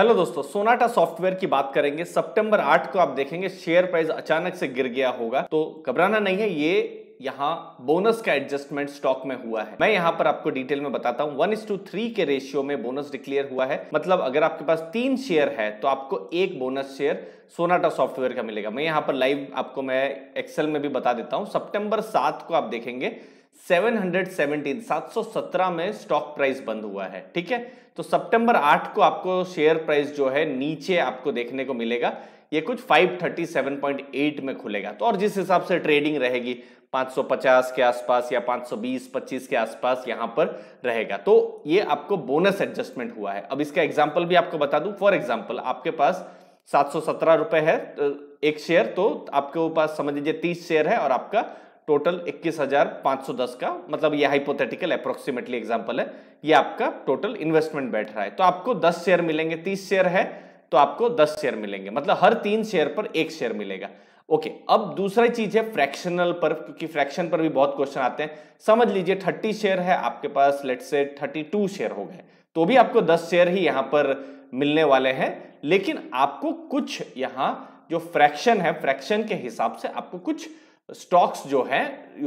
hello दोस्तों Sonata software की बात करेंगे सितंबर 8 को आप देखेंगे शेयर प्राइस अचानक से गिर गया होगा तो घबराना नहीं है ये यहां बोनस का एडजस्टमेंट स्टॉक में हुआ है मैं यहां पर आपको डिटेल में बताता हूं वन इज टू थ्री के रेशियो में बोनस डिक्लेयर हुआ है मतलब अगर आपके पास तीन शेयर है तो आपको एक बोनस शेयर सोनाटा सॉफ्टवेयर का मिलेगा मैं यहां पर लाइव आपको मैं एक्सेल में भी बता देता हूं सितंबर सात को आप देखेंगे 717 717 में स्टॉक प्राइस बंद हुआ है ठीक है तो सितंबर 8 को आपको शेयर प्राइस जो है नीचे आपको देखने को मिलेगा ये कुछ 537.8 में खुलेगा तो और जिस हिसाब से ट्रेडिंग रहेगी 550 के आसपास या 520 25 के आसपास यहां पर रहेगा तो ये आपको बोनस एडजस्टमेंट हुआ है अब इसका एग्जांपल भी आपको बता दूं फॉर एग्जांपल आपके पास सात सौ है तो एक शेयर तो आपके पास समझ लीजिए तीस शेयर है और आपका टोटल 21,510 का मतलब ये हाइपोथेटिकल अप्रोक्सीमेटली एग्जांपल है ये आपका टोटल इन्वेस्टमेंट बैठ रहा है तो आपको 10 शेयर मिलेंगे 30 शेयर है तो आपको दस शेयर मिलेंगे मतलब हर तीन शेयर पर एक शेयर मिलेगा ओके अब दूसरा चीज है फ्रैक्शनल पर क्योंकि फ्रैक्शन पर भी बहुत क्वेश्चन आते हैं समझ लीजिए थर्टी शेयर है आपके पास let's say thirty two share हो गए तो भी आपको दस शेयर ही यहां पर मिलने वाले हैं लेकिन आपको कुछ यहां जो फ्रैक्शन है फ्रैक्शन के हिसाब से आपको कुछ स्टॉक्स जो है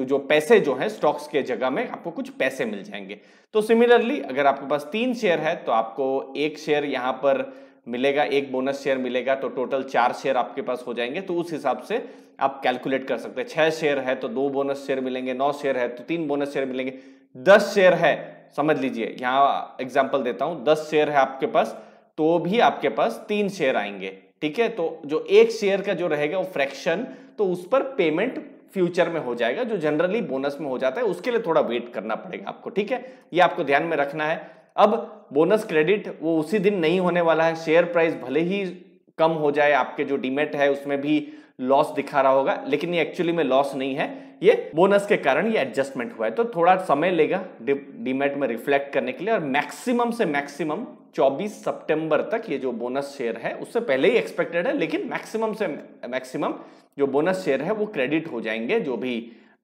जो पैसे जो है स्टॉक्स के जगह में आपको कुछ पैसे मिल जाएंगे तो सिमिलरली अगर आपके पास तीन शेयर है तो आपको एक शेयर यहां पर मिलेगा एक बोनस शेयर मिलेगा तो टोटल चार शेयर आपके पास हो जाएंगे तो उस हिसाब से आप कैलकुलेट कर सकते हैं छह शेयर है तो दो बोनस शेयर मिलेंगे नौ शेयर है तो तीन बोनस शेयर मिलेंगे दस शेयर है समझ लीजिए यहाँ एग्जाम्पल देता हूँ दस शेयर है आपके पास तो भी आपके पास तीन शेयर आएंगे ठीक है तो जो एक शेयर का जो रहेगा वो फ्रैक्शन तो उस पर पेमेंट फ्यूचर में हो जाएगा जो जनरली बोनस में हो जाता है उसके लिए थोड़ा वेट करना पड़ेगा आपको ठीक है ये आपको ध्यान में रखना है अब बोनस क्रेडिट वो उसी दिन नहीं होने वाला है शेयर प्राइस भले ही कम हो जाए आपके जो डीमेट है उसमें भी लॉस दिखा रहा होगा लेकिन ये एक्चुअली में लॉस नहीं है ये बोनस के कारण ये एडजस्टमेंट हुआ है तो थोड़ा समय लेगा डीमेट में रिफ्लेक्ट करने के लिए और मैक्सिमम से मैक्सिमम 24 सितंबर तक ये जो बोनस शेयर है उससे पहले ही एक्सपेक्टेड है लेकिन मैक्सिमम से मैक्सिमम जो बोनस शेयर है वो क्रेडिट हो जाएंगे जो भी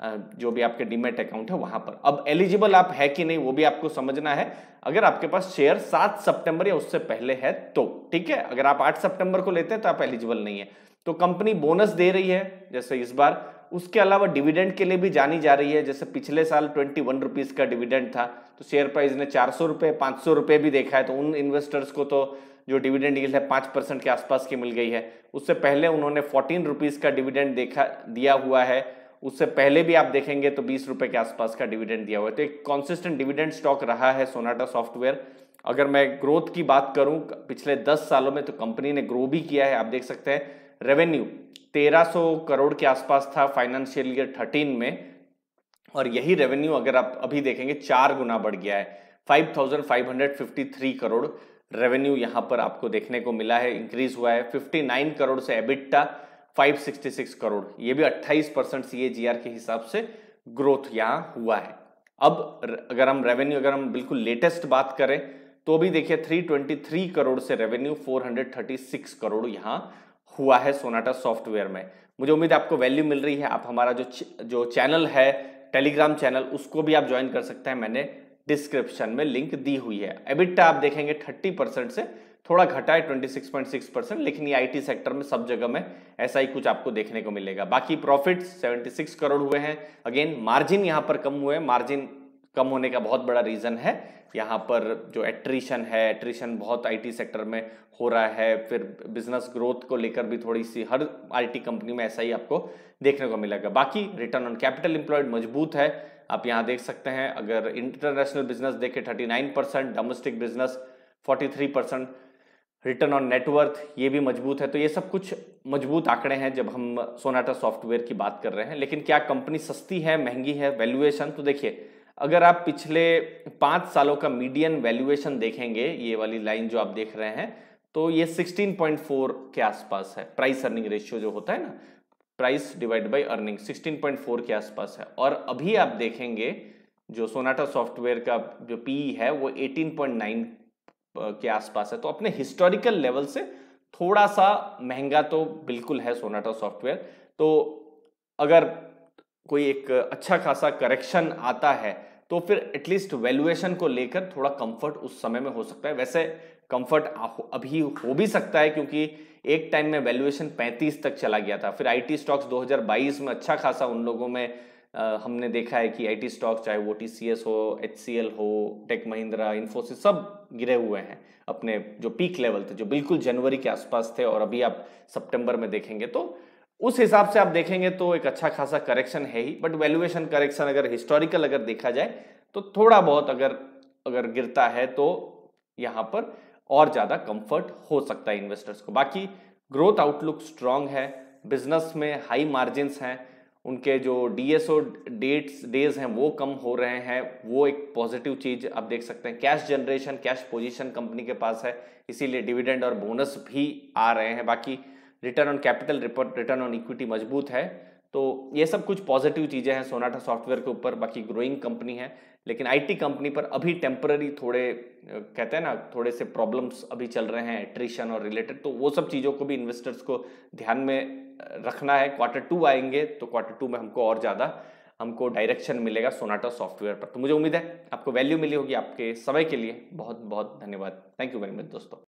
जो भी आपके डीमेट अकाउंट है वहां पर अब एलिजिबल आप है कि नहीं वो भी आपको समझना है अगर आपके पास शेयर सात सितंबर या उससे पहले है तो ठीक है अगर आप आठ सितंबर को लेते हैं तो आप एलिजिबल नहीं है तो कंपनी बोनस दे रही है जैसे इस बार उसके अलावा डिविडेंड के लिए भी जानी जा रही है जैसे पिछले साल ट्वेंटी वन रुपीज का डिविडेंड था तो शेयर प्राइस ने चार सौ रुपये पाँच सौ रुपये भी देखा है तो उन इन्वेस्टर्स को तो जो डिविडेंड है पाँच परसेंट के आसपास की मिल गई है उससे पहले उन्होंने फोर्टीन रुपीज़ का डिविडेंड देखा दिया हुआ है उससे पहले भी आप देखेंगे तो बीस रुपए के आसपास का डिविडेंड दिया हुआ है तो एक कॉन्सिस्टेंट डिविडेंड स्टॉक रहा है सोनाटा सॉफ्टवेयर अगर मैं ग्रोथ की बात करूं पिछले दस सालों में तो कंपनी ने ग्रो भी किया है आप देख सकते हैं रेवेन्यू 1300 करोड़ के आसपास था फाइनेंशियल ईयर 13 में और यही रेवेन्यू अगर आप अभी देखेंगे चार गुना बढ़ गया है 5,553 करोड़ रेवेन्यू यहां पर आपको देखने को मिला है इंक्रीज हुआ है 59 करोड़ से एबिटा 566 करोड़ ये भी 28 परसेंट सी के हिसाब से ग्रोथ यहाँ हुआ है अब अगर हम रेवेन्यू अगर हम बिल्कुल लेटेस्ट बात करें तो भी देखिए 323 करोड़ से रेवेन्यू 436 करोड़ यहाँ हुआ है सोनाटा सॉफ्टवेयर में मुझे उम्मीद है आपको वैल्यू मिल रही है आप हमारा जो जो चैनल है टेलीग्राम चैनल उसको भी आप ज्वाइन कर सकते हैं मैंने डिस्क्रिप्शन में लिंक दी हुई है एबिटा आप देखेंगे 30 परसेंट से थोड़ा घटा है 26.6 परसेंट लेकिन ये आईटी सेक्टर में सब जगह में ऐसा ही कुछ आपको देखने को मिलेगा बाकी प्रॉफिट 76 करोड़ हुए हैं अगेन मार्जिन यहाँ पर कम हुए मार्जिन कम होने का बहुत बड़ा रीजन है यहाँ पर जो एट्रीशन है एट्रीशन बहुत आईटी सेक्टर में हो रहा है फिर बिजनेस ग्रोथ को लेकर भी थोड़ी सी हर आईटी कंपनी में ऐसा ही आपको देखने को मिलेगा बाकी रिटर्न ऑन कैपिटल इंप्लॉयड मजबूत है आप यहाँ देख सकते हैं अगर इंटरनेशनल बिजनेस देखें nine percent domestic business forty three percent return on net worth ये भी मजबूत है तो ये सब कुछ मजबूत आंकड़े हैं जब हम सोनाटा सॉफ्टवेयर की बात कर रहे हैं लेकिन क्या कंपनी सस्ती है महंगी है वैल्यूएशन तो देखिए अगर आप पिछले पाँच सालों का मीडियन वैल्यूएशन देखेंगे ये वाली लाइन जो आप देख रहे हैं तो ये 16.4 के आसपास है प्राइस अर्निंग रेशियो जो होता है ना प्राइस डिवाइड बाय अर्निंग 16.4 के आसपास है और अभी आप देखेंगे जो सोनाटा सॉफ्टवेयर का जो पी है वो 18.9 के आसपास है तो अपने हिस्टोरिकल लेवल से थोड़ा सा महंगा तो बिल्कुल है सोनाटा सॉफ्टवेयर तो अगर कोई एक अच्छा खासा करेक्शन आता है तो फिर एटलीस्ट वैल्यूएशन को लेकर थोड़ा कंफर्ट उस समय में हो सकता है वैसे कंफर्ट अभी हो भी सकता है क्योंकि एक टाइम में वैल्यूएशन 35 तक चला गया था फिर आईटी स्टॉक्स 2022 में अच्छा खासा उन लोगों में आ, हमने देखा है कि आईटी स्टॉक्स चाहे वो टी हो एच हो टेक महिंद्रा इन्फोसिस सब गिरे हुए हैं अपने जो पीक लेवल थे जो बिल्कुल जनवरी के आसपास थे और अभी आप सितंबर में देखेंगे तो उस हिसाब से आप देखेंगे तो एक अच्छा खासा करेक्शन है ही बट वैल्यूएशन करेक्शन अगर हिस्टोरिकल अगर देखा जाए तो थोड़ा बहुत अगर अगर गिरता है तो यहाँ पर और ज़्यादा कंफर्ट हो सकता है इन्वेस्टर्स को बाकी ग्रोथ आउटलुक स्ट्रांग है बिजनेस में हाई मार्जिन हैं उनके जो डीएसओ डेट्स डेज हैं वो कम हो रहे हैं वो एक पॉजिटिव चीज़ आप देख सकते हैं cash generation cash position company के पास है इसीलिए डिविडेंड और बोनस भी आ रहे हैं बाकी return on capital return on equity मजबूत है तो ये सब कुछ पॉजिटिव चीज़ें हैं सोनाटा सॉफ्टवेयर के ऊपर बाकी ग्रोइंग कंपनी है लेकिन आईटी कंपनी पर अभी टेम्पररी थोड़े कहते हैं ना थोड़े से प्रॉब्लम्स अभी चल रहे हैं ट्रिशन और रिलेटेड तो वो सब चीज़ों को भी इन्वेस्टर्स को ध्यान में रखना है क्वार्टर टू आएंगे तो क्वार्टर टू में हमको और ज़्यादा हमको डायरेक्शन मिलेगा सोनाटा सॉफ्टवेयर पर तो मुझे उम्मीद है आपको वैल्यू मिली होगी आपके समय के लिए बहुत बहुत धन्यवाद थैंक यू वेरी मच दोस्तों